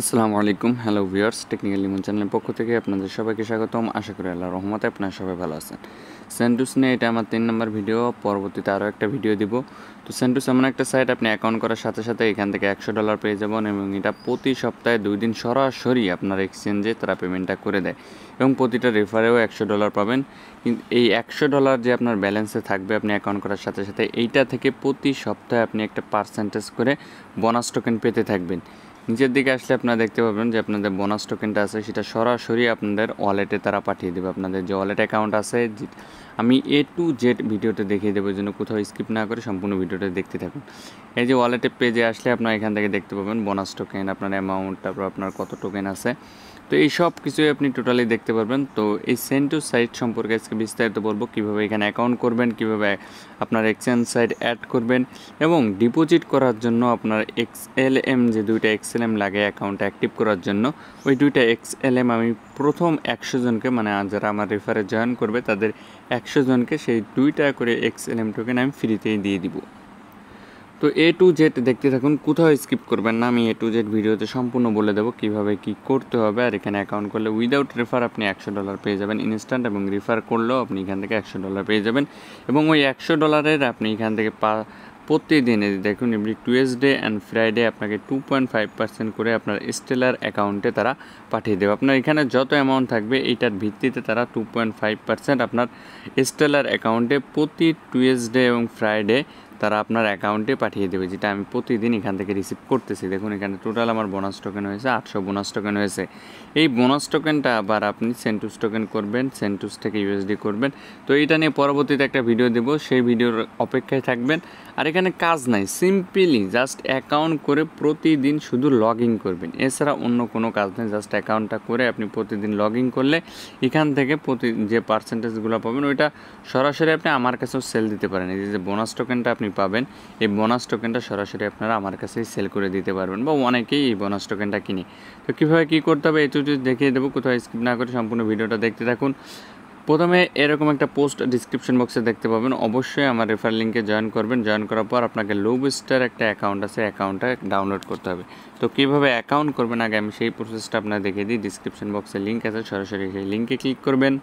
আসসালামু আলাইকুম hello viewers technical Limon চ্যানেলের পক্ষ থেকে আপনাদের সবাইকে স্বাগতম আশা করি আল্লাহ রহমতে আপনারা সবাই ভালো আছেন সেন্টুস নিয়ে এটা আমার তিন নম্বর ভিডিও পরবর্তীতে আরও একটা ভিডিও দিব তো সেন্টুস এমন একটা সাইট আপনি অ্যাকাউন্ট করার সাথে সাথে এখান থেকে একশো ডলার পেয়ে যাবেন এবং এটা প্রতি সপ্তাহে দুই দিন সরাসরি আপনার এক্সচেঞ্জে তারা পেমেন্টটা করে দেয় এবং প্রতিটা রেফারেও একশো ডলার পাবেন কিন্তু এই একশো ডলার যে আপনার ব্যালেন্সে থাকবে আপনি অ্যাকাউন্ট করার সাথে সাথে এইটা থেকে প্রতি সপ্তাহে আপনি একটা পার্সেন্টেজ করে বোনাস টোকেন পেতে থাকবেন নিচের দিকে আসলে আপনারা দেখতে পাবেন যে আপনাদের বোনাস টোকেনটা আছে সেটা সরাসরি আপনাদের ওয়ালেটে তারা পাঠিয়ে দেবে আপনাদের যে ওয়ালেট অ্যাকাউন্ট আছে আমি এ টু জেড ভিডিওটা দেখিয়ে দেবো জন্য কোথাও স্কিপ না করে সম্পূর্ণ ভিডিওটা দেখতে থাকুন এই যে ওয়ালেটের পেজে আসলে আপনারা এখান থেকে দেখতে পাবেন বোনাস টোকেন আপনার অ্যামাউন্ট তারপর আপনার কত টোকেন আছে তো এই সব কিছুই আপনি টোটালি দেখতে পারবেন তো এই সেন্ট টু সাইট সম্পর্কে আজকে বিস্তারিত বলবো কীভাবে এখানে অ্যাকাউন্ট করবেন কীভাবে আপনার এক্সচেঞ্জ সাইট অ্যাড করবেন এবং ডিপোজিট করার জন্য আপনার এক্স এল এম যে দুইটা এক্স এল এম লাগে অ্যাকাউন্ট অ্যাক্টিভ করার জন্য ওই দুইটা এক্স এল এম আমি প্রথম একশো জনকে মানে যারা আমার রেফারে জয়েন করবে তাদের একশো জনকে সেই দুইটা করে এক্স এল এম টোকেন আমি ফ্রিতেই দিয়ে দিব তো এ টু জেড দেখতে থাকুন কোথাও স্কিপ করবেন না আমি এ টু জেড ভিডিওতে সম্পূর্ণ বলে দেবো কীভাবে কি করতে হবে আর এখানে অ্যাকাউন্ট করলে উইদাউট রেফার আপনি একশো ডলার পেয়ে যাবেন ইনস্ট্যান্ট এবং রেফার করলেও আপনি এখান থেকে একশো ডলার পেয়ে যাবেন এবং ওই একশো ডলারের আপনি এখান থেকে পা প্রতিদিনে দেখুন এমনি টুয়েসডে অ্যান্ড ফ্রাইডে আপনাকে টু পয়েন্ট ফাইভ পার্সেন্ট করে আপনার স্টেলার অ্যাকাউন্টে তারা পাঠিয়ে দেবে আপনার এখানে যত অ্যামাউন্ট থাকবে এইটার ভিত্তিতে তারা টু পয়েন্ট ফাইভ পার্সেন্ট আপনার স্টেলার অ্যাকাউন্টে প্রতি টুয়েসডে এবং ফ্রাইডে তারা আপনার অ্যাকাউন্টে পাঠিয়ে দেবে যেটা আমি প্রতিদিন এখান থেকে রিসিভ করতেছি দেখুন এখানে টোটাল আমার বোনাস টোকেন হয়েছে আটশো বোনাস টোকেন হয়েছে এই বোনাস টোকেনটা আবার আপনি সেন্টুস টোকেন করবেন সেন্টুস থেকে ইউএসডি করবেন তো এটা নিয়ে পরবর্তীতে একটা ভিডিও দেব সেই ভিডিওর অপেক্ষায় থাকবেন আর এখানে কাজ নাই সিম্পলি জাস্ট অ্যাকাউন্ট করে প্রতিদিন শুধু লগ ইন করবেন এছাড়া অন্য কোনো কাজ নেই জাস্ট অ্যাকাউন্টটা করে আপনি প্রতিদিন লগ ইন করলে এখান থেকে প্রতি যে পার্সেন্টেজগুলো পাবেন ওইটা সরাসরি আপনি আমার কাছেও সেল দিতে পারেন এই যে বোনাস টোকেনটা আপনি পাবেন এই বোনাস টোকেনটা সরাসরি আপনারা আমার কাছেই সেল করে দিতে পারবেন বা অনেকেই এই বোনাস টোকেনটা কিনে তো কীভাবে কী করতে হবে এই দেখিয়ে দেবো কোথাও স্কিপ না করে সম্পূর্ণ ভিডিওটা দেখতে থাকুন প্রথমে এরকম একটা পোস্ট ডিসক্রিপশন বক্সে দেখতে পাবেন অবশ্যই আমার রেফার লিঙ্কে জয়েন করবেন জয়েন করার পর আপনাকে লোবস্টার একটা অ্যাকাউন্ট আছে অ্যাকাউন্টটা ডাউনলোড করতে হবে তো কীভাবে অ্যাকাউন্ট করবেন আগে আমি সেই প্রসেসটা আপনার দেখে দিই ডিসক্রিপশন বক্সে লিঙ্ক আছে সরাসরি সেই লিঙ্কে ক্লিক করবেন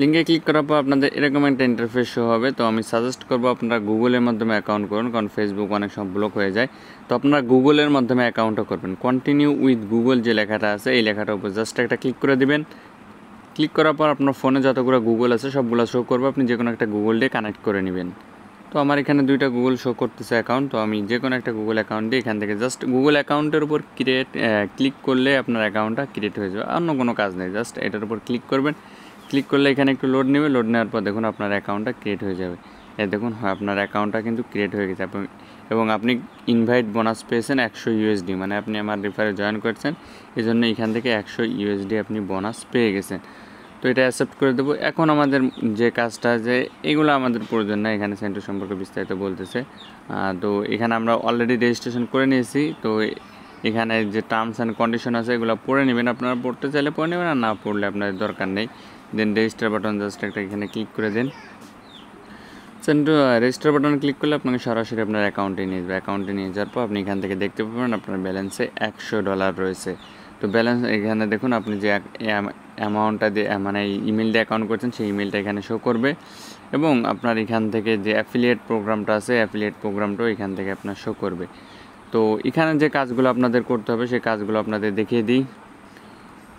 লিঙ্কে ক্লিক করার পর আপনাদের এরকম একটা ইন্টারফেস শো হবে তো আমি সাজেস্ট করবো আপনারা গুগলের মাধ্যমে অ্যাকাউন্ট করুন কারণ ফেসবুক অনেক সব ব্লক হয়ে যায় তো আপনারা গুগলের মাধ্যমে অ্যাকাউন্টও করবেন কন্টিনিউ উইথ গুগল যে লেখাটা আছে এই লেখাটার উপর জাস্ট একটা ক্লিক করে দেবেন ক্লিক করার পর আপনার ফোনে যতগুলো গুগল আছে সবগুলো শো করবে আপনি যে কোনো একটা গুগল দিয়ে কানেক্ট করে নেবেন তো আমার এখানে দুইটা গুগল শো করতেছে অ্যাকাউন্ট তো আমি যে কোনো একটা গুগল অ্যাকাউন্ট দিয়ে এখান থেকে জাস্ট গুগল অ্যাকাউন্টের উপর ক্রিয়েট ক্লিক করলে আপনার অ্যাকাউন্টটা ক্রিয়েট হয়ে যাবে অন্য কোনো কাজ নেই জাস্ট এটার উপর ক্লিক করবেন ক্লিক করলে এখানে একটু লোড নেবে লোড নেওয়ার পর দেখুন আপনার অ্যাকাউন্টটা ক্রিয়েট হয়ে যাবে এ দেখুন হ্যাঁ আপনার অ্যাকাউন্টটা কিন্তু ক্রিয়েট হয়ে গেছে এবং আপনি ইনভাইট বোনাস পেয়েছেন একশো ইউএসডি মানে আপনি আমার রেফারে জয়েন করেছেন এই জন্য এখান থেকে একশো ইউএসডি আপনি বোনাস পেয়ে গেছেন তো এটা অ্যাকসেপ্ট করে দেবো এখন আমাদের যে কাজটা যে এগুলো আমাদের প্রয়োজন না এখানে সেন্টার সম্পর্কে বিস্তারিত বলতেছে তো এখানে আমরা অলরেডি রেজিস্ট্রেশন করে নিয়েছি তো এখানে যে টার্মস অ্যান্ড কন্ডিশন আছে এগুলো পড়ে নেবেন আপনারা পড়তে চাইলে পড়ে নেবেন আর না পড়লে আপনাদের দরকার নেই দেন রেজিস্টার বাটন জাস্ট একটা এখানে ক্লিক করে দেন সেন্টার রেজিস্টার বাটন ক্লিক করলে আপনাকে সরাসরি আপনার অ্যাকাউন্টে নিয়ে যাবে অ্যাকাউন্টে নিয়ে যাওয়ার পর আপনি এখান থেকে দেখতে পাবেন আপনার ব্যালেন্সে একশো ডলার রয়েছে তো ব্যালেন্স এখানে দেখুন আপনি যে অ্যামাউন্টটা দিয়ে মানে ইমেল দিয়ে অ্যাকাউন্ট করছেন সেই ইমেলটা এখানে শো করবে এবং আপনার এখান থেকে যে অ্যাফিলিয়েট প্রোগ্রামটা আছে অ্যাফিলিয়েট প্রোগ্রামটাও এখান থেকে আপনার শো করবে তো এখানে যে কাজগুলো আপনাদের করতে হবে সেই কাজগুলো আপনাদের দেখিয়ে দিই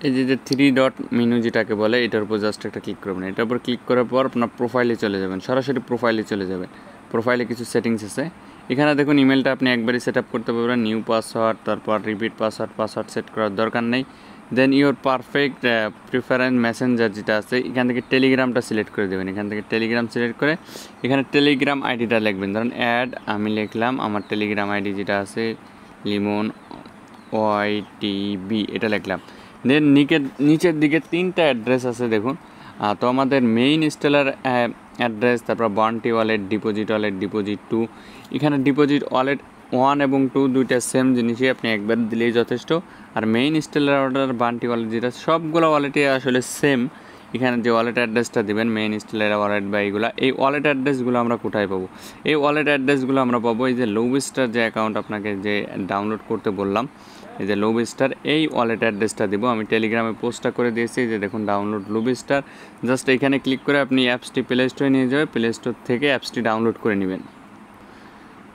এই যে যে থ্রি ডট মেনু যেটাকে বলে এটার উপর জাস্ট একটা ক্লিক করবেন এটার উপর ক্লিক করার পর আপনার প্রোফাইলে চলে যাবেন সরাসরি প্রোফাইলে চলে যাবেন প্রোফাইলে কিছু সেটিংস আছে এখানে দেখুন ইমেলটা আপনি একবারই সেট করতে পারবেন নিউ পাসওয়ার্ড তারপর রিপিট পাসওয়ার্ড পাসওয়ার্ড সেট করার দরকার নেই then your perfect preference messenger যেটা আছে এখান থেকে টেলিগ্রামটা সিলেক্ট করে দেবেন এখান থেকে টেলিগ্রাম সিলেক্ট করে এখানে টেলিগ্রাম আইডিটা লিখবেন ধরুন অ্যাড আমি লিখলাম আমার টেলিগ্রাম আইডি যেটা আছে লিমন ওয়াই টিবি এটা লিখলাম দেন নিচের দিকে তিনটা অ্যাড্রেস আছে দেখুন তো আমাদের মেইন স্টেলার অ্যাড্রেস তারপর bounty wallet deposit wallet deposit two এখানে ডিপোজিট ওয়ালেট ওয়ান এবং টু দুইটা সেম জিনিসই আপনি একবার দিলেই যথেষ্ট আর main Stellar order bounty wallet যেটা সবগুলো ওয়ালেটই আসলে সেম এখানে যে ওয়ালেট অ্যাড্রেসটা দেবেন মেইন স্টেলের ওয়ালেট বা এইগুলো এই ওয়ালেট অ্যাড্রেসগুলো আমরা কোথায় পাবো এই ওয়ালেট অ্যাড্রেসগুলো আমরা পাবো এই যে লোবিস্টার যে অ্যাকাউন্ট আপনাকে যে ডাউনলোড করতে বললাম এই যে লুব স্টার এই ওয়ালেট অ্যাড্রেসটা দেবো আমি টেলিগ্রামে পোস্টটা করে দিয়েছি যে দেখুন ডাউনলোড লুব স্টার জাস্ট এখানে ক্লিক করে আপনি অ্যাপসটি প্লে স্টোরে নিয়ে যাবে প্লে স্টোর থেকে অ্যাপসটি ডাউনলোড করে নেবেন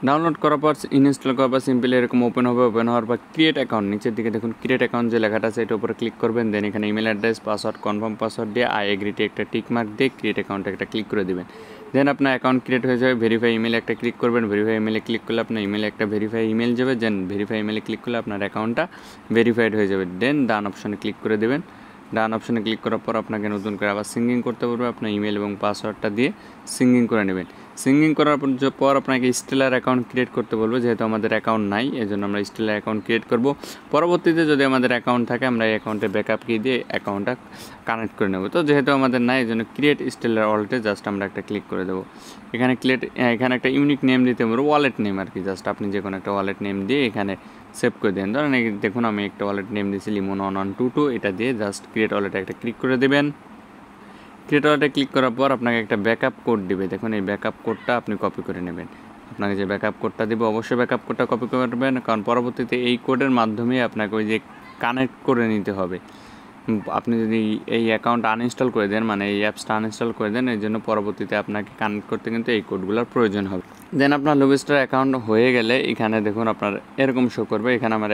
ডাউনলোড করার পর ইনস্টল করার পর সিম্পলি এরকম ওপেন হবে ওপেন হওয়ার পর ক্রিয়েট অ্যাকাউন্ট নিচের দিকে দেখুন ক্রিয়েট অ্যাকাউন্ট যে লেখাটা আছে এটার উপরে ক্লিক করবেন দেন এখানে email address password confirm password দিয়ে আই এগ্রিটি একটা টিক মার্ক দিয়ে ক্রিয়েট অ্যাকাউন্টে একটা ক্লিক করে দেবেন দেন আপনার অ্যাকাউন্ট ক্রিয়েট হয়ে যাবে ভেরিফাই ইমেল একটা ক্লিক করবেন ভেরিফাই ইমেলে ক্লিক করলে আপনার ইমেলে একটা ভেরিফাই ইমেল যাবে দেন ভেরিফাই ইমেলে ক্লিক করলে আপনার অ্যাকাউন্টটা ভেরিফাইড হয়ে যাবে দেন ডান অপশানে ক্লিক করে দেবেন ডান অপশানে ক্লিক করার পর আপনাকে নতুন করে আবার সিঙ্গিং করতে পারবে আপনার ইমেল এবং পাসওয়ার্ডটা দিয়ে সিঙ্গিং করে নেবেন সিঙ্গিং করার পর আপনাকে স্টেলার অ্যাকাউন্ট ক্রিয়েট করতে বলবো যেহেতু আমাদের অ্যাকাউন্ট নাই জন্য আমরা স্টেলার অ্যাকাউন্ট ক্রিয়েট করব পরবর্তীতে যদি আমাদের অ্যাকাউন্ট থাকে আমরা এই অ্যাকাউন্টে ব্যাকআপ গিয়ে দিয়ে অ্যাকাউন্টটা কানেক্ট করে নেব তো যেহেতু আমাদের নাই জন্য ক্রিয়েট স্টেলার ওয়ালেটে জাস্ট আমরা একটা ক্লিক করে দেবো এখানে ক্রিয়েট এখানে একটা ইউনিক নেম দিতে পারবো ওয়ালেট নেম আর কি জাস্ট আপনি যে কোনো একটা ওয়ালেট নেম দিয়ে এখানে সেভ করে দেন ধরেন দেখুন আমি একটা ওয়ালেট নেম দিয়েছি Limon one one two two এটা দিয়ে জাস্ট ক্রিয়েট ওয়ালেটে একটা ক্লিক করে দেবেন ক্রিয়েটরটা ক্লিক করার পর আপনাকে একটা ব্যাকআপ কোড দিবে দেখুন এই ব্যাকআপ কোডটা আপনি কপি করে নেবেন আপনাকে যে ব্যাকআপ কোডটা দেবে অবশ্যই ব্যাকআপ কোডটা কপি করবেন কারণ পরবর্তীতে এই কোডের মাধ্যমে আপনাকে ওই যে কানেক্ট করে নিতে হবে আপনি যদি এই অ্যাকাউন্ট আনইনস্টল করে দেন মানে এই অ্যাপসটা আনইনস্টল করে দেন এই জন্য পরবর্তীতে আপনাকে কানেক্ট করতে কিন্তু এই কোডগুলোর প্রয়োজন হবে দেন আপনার লোবিস্টার অ্যাকাউন্ট হয়ে গেলে এখানে দেখুন আপনার এরকম শো করবে এখানে আমার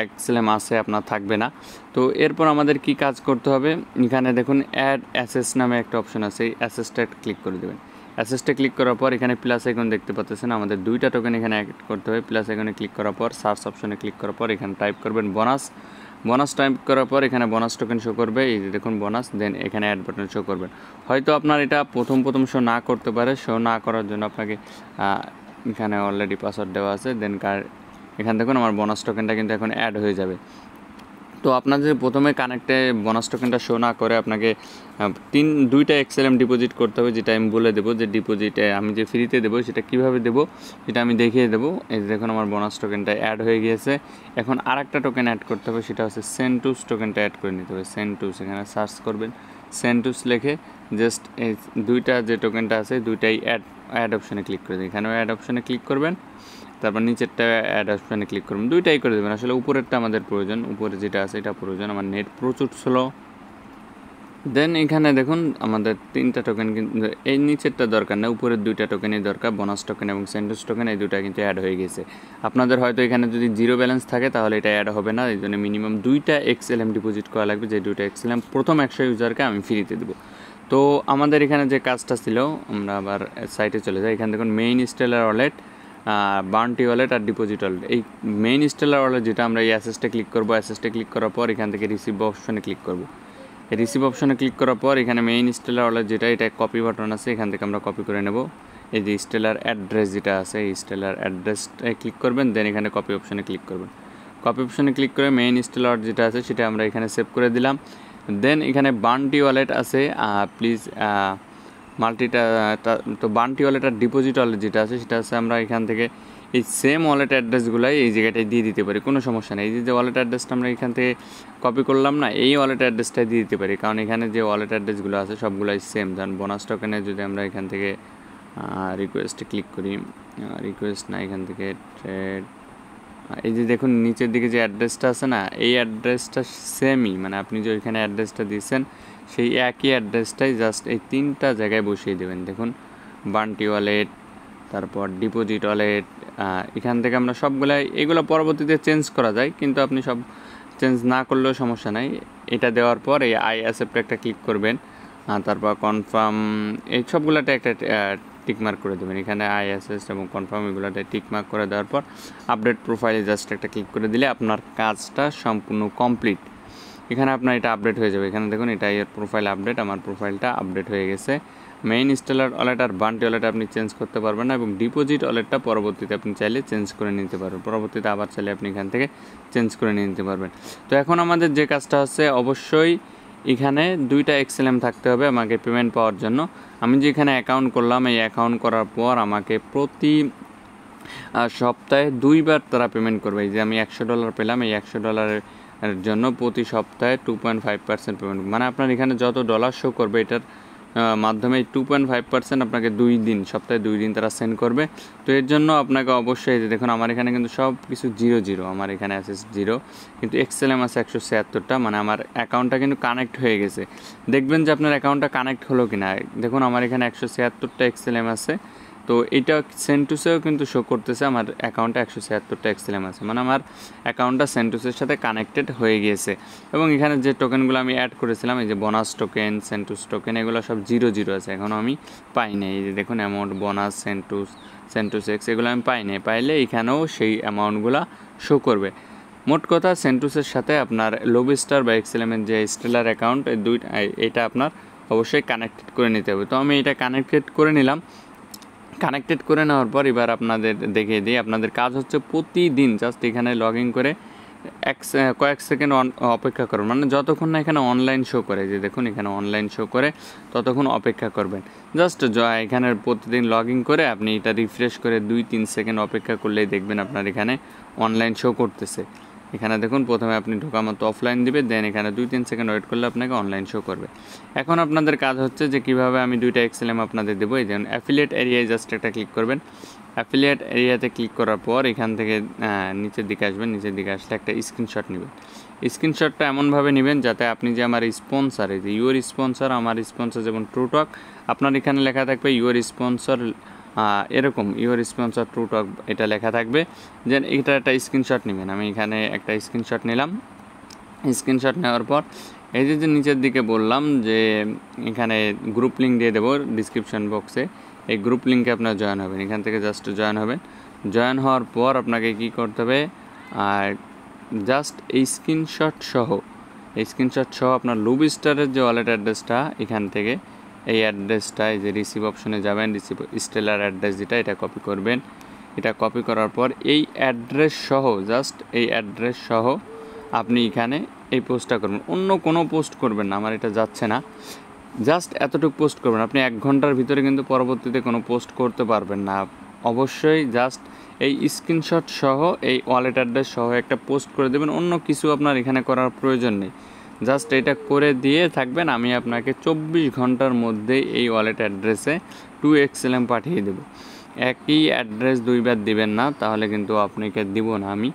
এক ছেলে মাসে আপনার থাকবে না তো এরপর আমাদের কি কাজ করতে হবে এখানে দেখুন অ্যাড অ্যাসেস নামে একটা অপশন আছে এই অ্যাসেসটা ক্লিক করে দেবেন অ্যাসেসটা ক্লিক করার পর এখানে প্লাস আইকন দেখতে পাচ্ছেন আমাদের দুইটা টোকেন এখানে অ্যাড করতে হবে প্লাস আইকনে ক্লিক করার পর সার্চ অপশনে ক্লিক করার পর এখানে টাইপ করবেন বোনাস বোনাস টাইপ করার পর এখানে বোনাস টোকেন শো করবে এই দেখুন বোনাস দেন এখানে অ্যাড বাটন শো করবেন হয়তো আপনার এটা প্রথম প্রথম শো না করতে পারে শো না করার জন্য আপনাকে এখানে অলরেডি পাসওয়ার্ড দেওয়া আছে দেন কার এখান দেখুন আমার বোনাস টোকেনটা কিন্তু এখন অ্যাড হয়ে যাবে তো আপনার যদি প্রথমে কানেক্টে বোনাস টোকেনটা শো না করে আপনাকে তিন দুইটা এক্সএলএম ডিপোজিট করতে হবে যেটা আমি বলে দেবো যে ডিপোজিটে আমি যে ফ্রিতে দেবো সেটা কিভাবে দেবো সেটা আমি দেখিয়ে দেবো এই দেখুন আমার বোনাস টোকেনটা অ্যাড হয়ে গিয়েছে এখন আর একটা টোকেন অ্যাড করতে হবে সেটা হচ্ছে সেন্টুস টোকেনটা অ্যাড করে নিতে হবে সেন্টুস এখানে সার্চ করবেন সেন্টুস লেখে জাস্ট এই দুইটা যে টোকেনটা আছে দুইটাই অ্যাড অ্যাড অপশানে ক্লিক করে দেবেন এখানেও অ্যাড অপশানে ক্লিক করবেন তারপর নিচেরটা অ্যাড অপশানে ক্লিক করুন দুইটাই করে দেবেন আসলে উপরেরটা আমাদের প্রয়োজন উপরে যেটা আছে এটা প্রয়োজন আমার নেট প্রচুর স্লো দেন এখানে দেখুন আমাদের তিনটা টোকেন কিন্তু এই নিচেরটা দরকার না উপরের দুইটা টোকেনই দরকার বোনাস টোকেন এবং সেন্টোস টোকেন এই দুটা কিন্তু অ্যাড হয়ে গেছে আপনাদের হয়তো এখানে যদি জিরো ব্যালেন্স থাকে তাহলে এটা অ্যাড হবে না এই জন্য মিনিমাম দুইটা এক্সএলএম ডিপোজিট করা লাগবে যে দুইটা এক্সএলএম প্রথম একশো ইউজারকে আমি ফ্রিতে দেবো তো আমাদের এখানে যে কাজটা ছিল আমরা আবার সাইটে চলে যাই এখানে দেখুন main stellar wallet bounty wallet আর ডিপোজিট ওয়ালেট এই মেইন স্টেলার ওয়ালেট যেটা আমরা এই অ্যাসেসটা ক্লিক করবো অ্যাসেসটা ক্লিক করার পর এখান থেকে রিসিভ অপশনে ক্লিক করবো রিসিভ অপশনে ক্লিক করার পর এখানে মেইন স্টেলার ওয়ালেট যেটা এটা কপি বাটন আছে এখান থেকে আমরা কপি করে নেব এই যে স্টেলার অ্যাড্রেস যেটা আছে এই স্টেলার অ্যাড্রেসটায় ক্লিক করবেন দেন এখানে কপি অপশনে ক্লিক করবেন কপি অপশনে ক্লিক করে মেইন স্টেলার যেটা আছে সেটা আমরা এখানে সেভ করে দিলাম দেন এখানে বান্টি ওয়ালেট আছে প্লিজ মাল্টিটা তো বান্টি ওয়ালেটার ডিপোজিট ওয়ালেট যেটা আছে সেটা হচ্ছে আমরা এখান থেকে এই সেম ওয়ালেট অ্যাড্রেসগুলাই এই জায়গাটায় দিয়ে দিতে পারি কোনো সমস্যা নেই এই যে ওয়ালেট অ্যাড্রেসটা আমরা এখান থেকে কপি করলাম না এই ওয়ালেট অ্যাড্রেসটাই দিয়ে দিতে পারি কারণ এখানে যে ওয়ালেট অ্যাড্রেসগুলো আছে সবগুলোই সেম ধরেন বোনাস টোকেনে যদি আমরা এখান থেকে রিকোয়েস্টে ক্লিক করি রিকোয়েস্ট না এখান থেকে ট্রেড এই যে দেখুন নিচের দিকে যে অ্যাড্রেসটা আছে না এই অ্যাড্রেসটা সেমই মানে আপনি যে ওইখানে অ্যাড্রেসটা দিয়েছেন সেই একই অ্যাড্রেসটাই জাস্ট এই তিনটা জায়গায় বসিয়ে দেবেন দেখুন বান্টি ওয়ালেট তারপর ডিপোজিট ওয়ালেট এখান থেকে আমরা সবগুলো এগুলো পরবর্তীতে চেঞ্জ করা যায় কিন্তু আপনি সব চেঞ্জ না করলেও সমস্যা নাই এটা দেওয়ার পর এই আই অ্যাসেপ্টে একটা ক্লিক করবেন তারপর কনফার্ম এই সবগুলোতে একটা টিকমার্ক করে দেবেন এখানে আই আইএসএস এবং কনফার্ম এগুলোতে টিকমার্ক করে দেওয়ার পর আপডেট প্রোফাইলে জাস্ট একটা ক্লিক করে দিলে আপনার কাজটা সম্পূর্ণ কমপ্লিট এখানে আপনার এটা আপডেট হয়ে যাবে এখানে দেখুন এটা এর প্রোফাইল আপডেট আমার প্রোফাইলটা আপডেট হয়ে গেছে মেইন ইনস্টলার ওয়ালেট আর বান্টি ওয়ালেট আপনি চেঞ্জ করতে পারবেন না এবং ডিপোজিট ওয়ালেটটা পরবর্তীতে আপনি চাইলে চেঞ্জ করে নিতে পারবেন পরবর্তীতে আবার চাইলে আপনি এখান থেকে চেঞ্জ করে নিতে পারবেন তো এখন আমাদের যে কাজটা হচ্ছে অবশ্যই এখানে দুইটা এক্সএলএম থাকতে হবে আমাকে পেমেন্ট পাওয়ার জন্য আমি যে এখানে অ্যাকাউন্ট করলাম এই অ্যাকাউন্ট করার পর আমাকে প্রতি সপ্তাহে দুইবার তারা পেমেন্ট করবে এই যে আমি একশো ডলার পেলাম এই একশো ডলারের এর জন্য প্রতি সপ্তাহে two point five percent payment মানে আপনার এখানে যত ডলার শো করবে এটার মাধ্যমে টু পয়েন্ট ফাইভ পার্সেন্ট আপনাকে দুই দিন সপ্তাহে দুই দিন তারা সেন্ড করবে তো এর জন্য আপনাকে অবশ্যই দেখুন আমার এখানে কিন্তু সব কিছু জিরো জিরো আমার এখানে আছে জিরো কিন্তু এম আছে একশো ছিয়াত্তরটা মানে আমার অ্যাকাউন্টটা কিন্তু কানেক্ট হয়ে গেছে দেখবেন যে আপনার অ্যাকাউন্টটা কানেক্ট হলো কি না দেখুন আমার এখানে একশো ছিয়াত্তরটা এম আছে তো এটা সেন্টুসেও কিন্তু শো করতেছে আমার অ্যাকাউন্টে একশো ছিয়াত্তরটা এক্সেলেম আছে মানে আমার অ্যাকাউন্টটা সেন্টুসের সাথে কানেক্টেড হয়ে গিয়েছে এবং এখানে যে টোকেনগুলো আমি অ্যাড করেছিলাম এই যে বোনাস টোকেন সেন্টুস টোকেন এগুলো সব জিরো জিরো আছে এখনও আমি পাই নাই এই যে দেখুন অ্যামাউন্ট বোনাস সেন্টুস সেন্টুস এক্স এগুলো আমি পাই নাই পাইলে এখানেও সেই অ্যামাউন্টগুলো শো করবে মোট কথা সেন্টুসের সাথে আপনার স্টার বা এক্সেলেমের যে স্টেলার অ্যাকাউন্ট এই দুই এটা আপনার অবশ্যই কানেক্টেড করে নিতে হবে তো আমি এটা কানেক্টেড করে নিলাম কানেক্টেড করে নেওয়ার পর এবার আপনাদের দেখিয়ে দিই আপনাদের কাজ হচ্ছে প্রতিদিন জাস্ট এখানে লগ ইন করে এক কয়েক সেকেন্ড অপেক্ষা করুন মানে যতক্ষণ না এখানে অনলাইন শো করে যে দেখুন এখানে অনলাইন শো করে ততক্ষণ অপেক্ষা করবেন জাস্ট এখানে প্রতিদিন লগ ইন করে আপনি এটা রিফ্রেশ করে দুই তিন সেকেন্ড অপেক্ষা করলেই দেখবেন আপনার এখানে অনলাইন শো করতেছে এখানে দেখুন প্রথমে আপনি ঢোকা মতো অফলাইন দিবে দেন এখানে দুই তিন সেকেন্ড ওয়েট করলে আপনাকে অনলাইন শো করবে এখন আপনাদের কাজ হচ্ছে যে কিভাবে আমি দুইটা এক্সেলেম আপনাদের দেবো এই যেমন অ্যাফিলিয়েট এরিয়ায় জাস্ট একটা ক্লিক করবেন অ্যাফিলিয়েট এরিয়াতে ক্লিক করার পর এখান থেকে নিচের দিকে আসবেন নিচের দিকে আসলে একটা স্ক্রিনশট নেবেন স্ক্রিনশটটা এমনভাবে নেবেন যাতে আপনি যে আমার স্পন্সার এই যে ইউর স্পন্সর আমার স্পন্সর যেমন ট্রুটক আপনার এখানে লেখা থাকবে ইউর স্পন্সর এরকম ইউর স্পন্সর ট্রু টক এটা লেখা থাকবে যে এটা একটা স্ক্রিনশট নেবেন আমি এখানে একটা স্ক্রিনশট নিলাম স্ক্রিনশট নেওয়ার পর এই যে যে নিচের দিকে বললাম যে এখানে গ্রুপ লিঙ্ক দিয়ে দেবো ডিসক্রিপশন বক্সে এই গ্রুপ লিঙ্কে আপনার জয়েন হবেন এখান থেকে জাস্ট জয়েন হবেন জয়েন হওয়ার পর আপনাকে কি করতে হবে আর জাস্ট এই স্ক্রিনশট সহ এই স্ক্রিনশট সহ আপনার লুব স্টারের যে ওয়ালেট অ্যাড্রেসটা এখান থেকে এই অ্যাড্রেসটা যে রিসিভ অপশনে যাবেন রিসিভ স্টেলার অ্যাড্রেস যেটা এটা কপি করবেন এটা কপি করার পর এই অ্যাড্রেস সহ জাস্ট এই অ্যাড্রেস সহ আপনি এখানে এই পোস্টটা করবেন অন্য কোনো পোস্ট করবেন না আমার এটা যাচ্ছে না জাস্ট এতটুকু পোস্ট করবেন আপনি এক ঘন্টার ভিতরে কিন্তু পরবর্তীতে কোনো পোস্ট করতে পারবেন না অবশ্যই জাস্ট এই স্ক্রিনশট সহ এই ওয়ালেট অ্যাড্রেস সহ একটা পোস্ট করে দেবেন অন্য কিছু আপনার এখানে করার প্রয়োজন নেই জাস্ট এটা করে দিয়ে থাকবেন আমি আপনাকে চব্বিশ ঘন্টার মধ্যে এই ওয়ালেট অ্যাড্রেসে টু এক্সএলএম পাঠিয়ে দেব একই অ্যাড্রেস দুইবার দিবেন না তাহলে কিন্তু আপনাকে দিব না আমি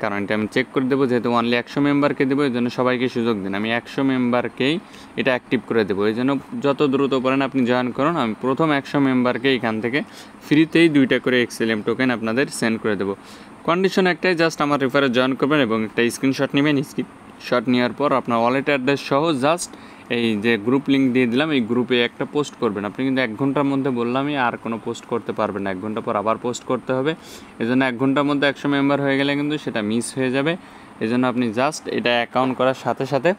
কারণ এটা আমি চেক করে দেবো যেহেতু অনলি একশো মেম্বারকে দেবো এই জন্য সবাইকে সুযোগ দিন আমি একশো মেম্বারকেই এটা অ্যাক্টিভ করে দেবো এই জন্য যত দ্রুত পারেন আপনি জয়েন করুন আমি প্রথম একশো মেম্বারকে এখান থেকে ফ্রিতেই দুইটা করে এক্সএলএম টোকেন আপনাদের সেন্ড করে দেবো কন্ডিশন একটাই জাস্ট আমার রেফারে জয়েন করবেন এবং একটা স্ক্রিনশট নেবেন স্ক্রিপ্ট শট নেওয়ার পর আপনার ওয়ালেট অ্যাড্রেস সহ জাস্ট এই যে গ্রুপ লিঙ্ক দিয়ে দিলাম এই গ্রুপে একটা পোস্ট করবেন আপনি কিন্তু এক ঘন্টার মধ্যে বললামই আর কোনো পোস্ট করতে পারবেন না এক ঘন্টা পর আবার পোস্ট করতে হবে এই জন্য এক ঘন্টার মধ্যে একশো মেম্বার হয়ে গেলে কিন্তু সেটা মিস হয়ে যাবে এই জন্য আপনি জাস্ট এটা অ্যাকাউন্ট করার সাথে সাথে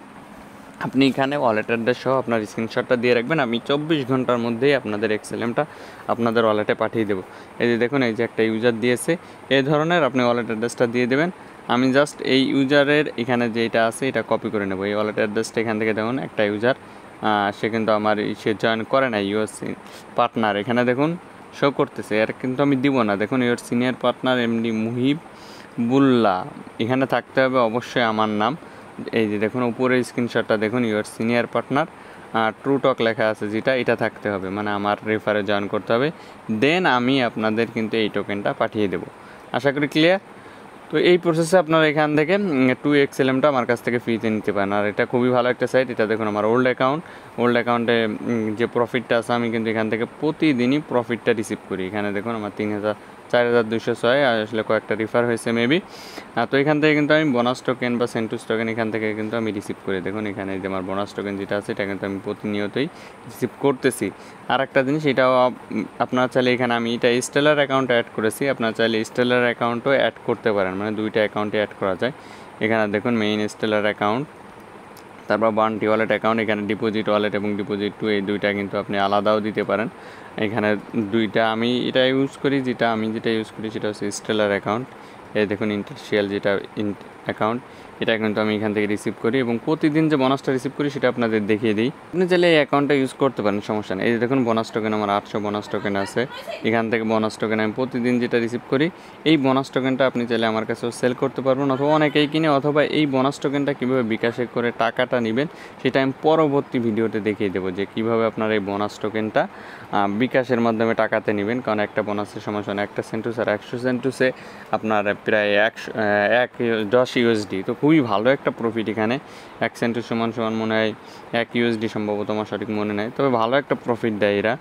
আপনি এখানে ওয়ালেট অ্যাড্রেস সহ আপনার স্ক্রিনশটটা দিয়ে রাখবেন আমি চব্বিশ ঘন্টার মধ্যেই আপনাদের এক্সেলেমটা আপনাদের ওয়ালেটে পাঠিয়ে দেবো এই যে দেখুন এই যে একটা ইউজার দিয়েছে এই ধরনের আপনি ওয়ালেট অ্যাড্রেসটা দিয়ে দেবেন আমি জাস্ট এই ইউজারের এখানে যেটা আছে এটা কপি করে নেব এই ওয়ালেট অ্যাড্রেসটা এখান থেকে দেখুন একটা ইউজার সে কিন্তু আমার সে জয়েন করে না ইউএস পার্টনার এখানে দেখুন শো করতেছে এর কিন্তু আমি দিব না দেখুন your senior partner MD Muhibullah এখানে থাকতে হবে অবশ্যই আমার নাম এই যে দেখুন উপরে স্ক্রিনশটটা দেখুন your senior partner true talk লেখা আছে যেটা এটা থাকতে হবে মানে আমার রেফারে জয়েন করতে হবে দেন আমি আপনাদের কিন্তু এই টোকেনটা পাঠিয়ে দেব আশা করি ক্লিয়ার তো এই প্রসেসে আপনারা এখান থেকে টু এক্সএলএমটা আমার কাছ থেকে ফ্রিতে নিতে পারেন আর এটা খুবই ভালো একটা সাইট এটা দেখুন আমার ওল্ড অ্যাকাউন্ট ওল্ড অ্যাকাউন্টে যে প্রফিটটা আছে আমি কিন্তু এখান থেকে প্রতিদিনই প্রফিটটা রিসিভ করি এখানে দেখুন আমার তিন হাজার চার হাজার দুশো ছয় আসলে কয়েকটা রিফার হয়েছে মেবি তো এখান থেকে কিন্তু আমি বোনাস টোকেন বা সেন্টুস টোকেন এখান থেকে কিন্তু আমি রিসিভ করে দেখুন এখানে যে আমার বোনাস টোকেন যেটা আছে এটা কিন্তু আমি প্রতিনিয়তই রিসিভ করতেছি আর একটা জিনিস এটাও আপনার চাইলে এখানে আমি এটা স্টেলার অ্যাকাউন্ট অ্যাড করেছি আপনার চাইলে স্টেলার অ্যাকাউন্টও অ্যাড করতে পারেন মানে দুইটা অ্যাকাউন্টে অ্যাড করা যায় এখানে দেখুন মেইন স্টেলার অ্যাকাউন্ট তারপর বান্টি ওয়ালেট অ্যাকাউন্ট এখানে ডিপোজিট ওয়ালেট এবং ডিপোজিট টু এই দুইটা কিন্তু আপনি আলাদাও দিতে পারেন এখানে দুইটা আমি এটা ইউজ করি যেটা আমি যেটা ইউজ করি সেটা হচ্ছে স্টেলার অ্যাকাউন্ট এই দেখুন ইন্টারশিয়াল যেটা অ্যাকাউন্ট এটা কিন্তু আমি এখান থেকে রিসিভ করি এবং প্রতিদিন যে বোনাসটা রিসিভ করি সেটা আপনাদের দেখিয়ে দিই আপনি চাইলে এই অ্যাকাউন্টটা ইউজ করতে পারেন সমস্যা নেই এই দেখুন বোনাস টোকেন আমার আটশো বোনাস টোকেন আছে এখান থেকে বোনাস টোকেন আমি প্রতিদিন যেটা রিসিভ করি এই বোনাস টোকেনটা আপনি চাইলে আমার কাছেও সেল করতে পারবেন অথবা অনেকেই কিনে অথবা এই বোনাস টোকেনটা কীভাবে বিকাশে করে টাকাটা নেবেন সেটা আমি পরবর্তী ভিডিওতে দেখিয়ে দেবো যে কীভাবে আপনার এই বোনাস টোকেনটা বিকাশের মাধ্যমে টাকাতে নেবেন কারণ একটা বোনাসের সময় একটা সেন্টুসে আর একশো সেন্টুসে আপনার প্রায় এক এক দশ ইউএসডি তো খুবই ভালো একটা প্রফিট এখানে এক সেন্টের সমান সমান মনে হয় এক ইউএসডি সম্ভবত আমার সঠিক মনে নেয় তবে ভালো একটা প্রফিট দেয় এরা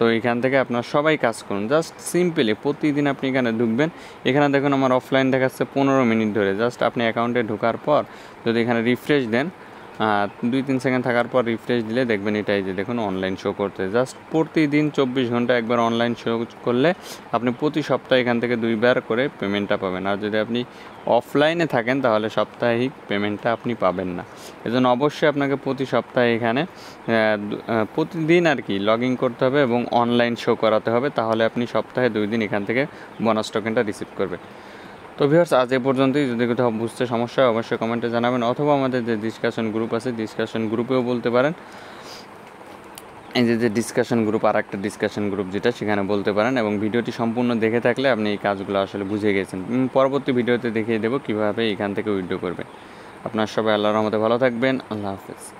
তো এখান থেকে আপনার সবাই কাজ করুন জাস্ট সিম্পলি প্রতিদিন আপনি এখানে ঢুকবেন এখানে দেখুন আমার অফলাইন দেখাচ্ছে পনেরো মিনিট ধরে জাস্ট আপনি অ্যাকাউন্টে ঢোকার পর যদি এখানে রিফ্রেশ দেন দুই তিন সেকেন্ড থাকার পর রিফ্রেশ দিলে দেখবেন এটাই যে দেখুন অনলাইন শো করতে জাস্ট প্রতিদিন চব্বিশ ঘন্টা একবার অনলাইন শো করলে আপনি প্রতি সপ্তাহে এখান থেকে দুইবার করে পেমেন্টটা পাবেন আর যদি আপনি অফলাইনে থাকেন তাহলে সাপ্তাহিক পেমেন্টটা আপনি পাবেন না এজন্য অবশ্যই আপনাকে প্রতি সপ্তাহে এখানে প্রতিদিন আর কি লগ ইন করতে হবে এবং অনলাইন শো করাতে হবে তাহলে আপনি সপ্তাহে দুই দিন এখান থেকে বোনাস টোকেনটা রিসিভ করবেন তো ভিউয়ার্স আজ এ পর্যন্তই যদি কোথাও বুঝতে সমস্যা হয় অবশ্যই কমেন্টে জানাবেন অথবা আমাদের যে ডিসকাশন গ্রুপ আছে ডিসকাশন গ্রুপেও বলতে পারেন এই যে যে ডিসকাশন গ্রুপ আর একটা ডিসকাশন গ্রুপ যেটা সেখানে বলতে পারেন এবং ভিডিওটি সম্পূর্ণ দেখে থাকলে আপনি এই কাজগুলো আসলে বুঝে গেছেন পরবর্তী ভিডিওতে দেখিয়ে দেবো কীভাবে এখান থেকে উইড্রো করবে আপনার সবাই আল্লাহর রহমতে ভালো থাকবেন আল্লাহ হাফেজ